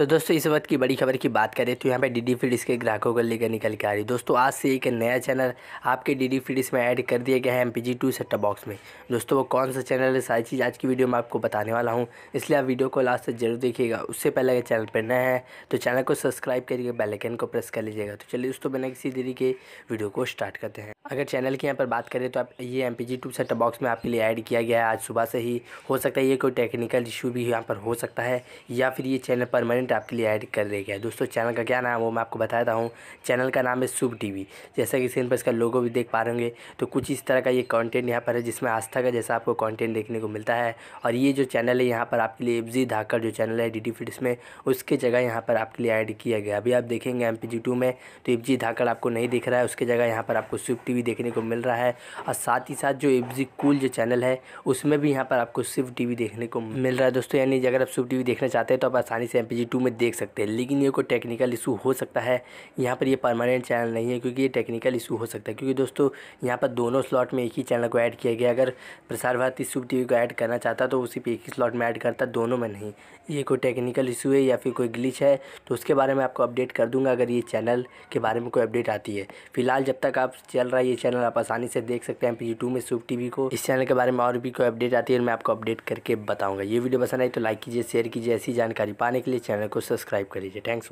तो दोस्तों इस वक्त की बड़ी खबर की बात करें तो यहाँ पे डी डी फीड्स के ग्राहकों को लेकर निकल के आ रही दोस्तों आज से एक नया चैनल आपके डी डी फीड्स में ऐड कर दिया गया है M P G two setup box में दोस्तों वो कौन सा चैनल है सारी चीज़ आज की वीडियो में आपको बताने वाला हूँ इसलिए आप वीडियो को लास्ट तक जरूर देखिएगा उससे पहले अगर चैनल पर नया है तो चैनल को सब्सक्राइब करके बेलैकन को प्रेस कर लीजिएगा तो चलिए दोस्तों बिना किसी देरी के वीडियो को स्टार्ट करते हैं अगर चैनल की यहाँ पर बात करें तो आप ये M P G two set box में आपके लिए ऐड किया गया है आज सुबह से ही हो सकता है ये कोई टेक्निकल इशू भी यहाँ पर हो सकता है या फिर ये चैनल परमानेंट आपके लिए ऐड कर दिया गया है दोस्तों चैनल का क्या नाम है वो मैं आपको बताता हूँ चैनल का नाम है शुभ टी वी जैसा कि स्क्रीन पर इसका लोगो भी देख पा रहे होंगे तो कुछ इस तरह का ये कॉन्टेंट यहाँ पर है जिसमें आस्था का जैसा आपको कॉन्टेंट देखने को मिलता है और ये जो चैनल है यहाँ पर आपके लिए एफ जी धाकर जो चैनल है डी डी फिट्स में उसके जगह यहाँ पर आपके लिए ऐड किया गया अभी आप देखेंगे एम पी जी टू में तो एफ धाकर आपको नहीं दिख रहा है उसके जगह यहाँ पर आपको स्विफ्ट टी वी देखने को मिल रहा है और साथ ही साथ जो एफ कूल जो चैनल है उसमें भी यहाँ पर आपको शिव टी देखने को मिल रहा है दोस्तों यानी अगर आप शिव टी देखना चाहते हैं तो आप आसानी से एम पी जी टू में देख सकते हैं लेकिन ये कोई टेक्निकल इशू हो सकता है यहाँ पर ये परमानेंट चैनल नहीं है क्योंकि ये टेक्निकल इशू हो सकता है क्योंकि दोस्तों यहाँ पर दोनों स्लॉट में एक ही चैनल को ऐड किया गया अगर प्रसार भारती शिव टी वी को ऐड करना चाहता तो उसी पर एक ही स्लॉट में ऐड करता दोनों में नहीं ये कोई टेक्निकल इशू है या फिर कोई ग्लिच है तो उसके बारे में आपको अपडेट कर दूंगा अगर ये चैनल के बारे में कोई अपडेट आती है फिलहाल जब तक आप चल रहे वाला ये चैनल आप आसानी से देख सकते हैं पी में सूप टीवी को इस चैनल के बारे में और भी कोई अपडेट आती है मैं आपको अपडेट करके बताऊंगा ये वीडियो पसंद आई तो लाइक कीजिए शेयर कीजिए ऐसी जानकारी पाने के लिए चैनल को सब्सक्राइब कर लीजिए थैंक्स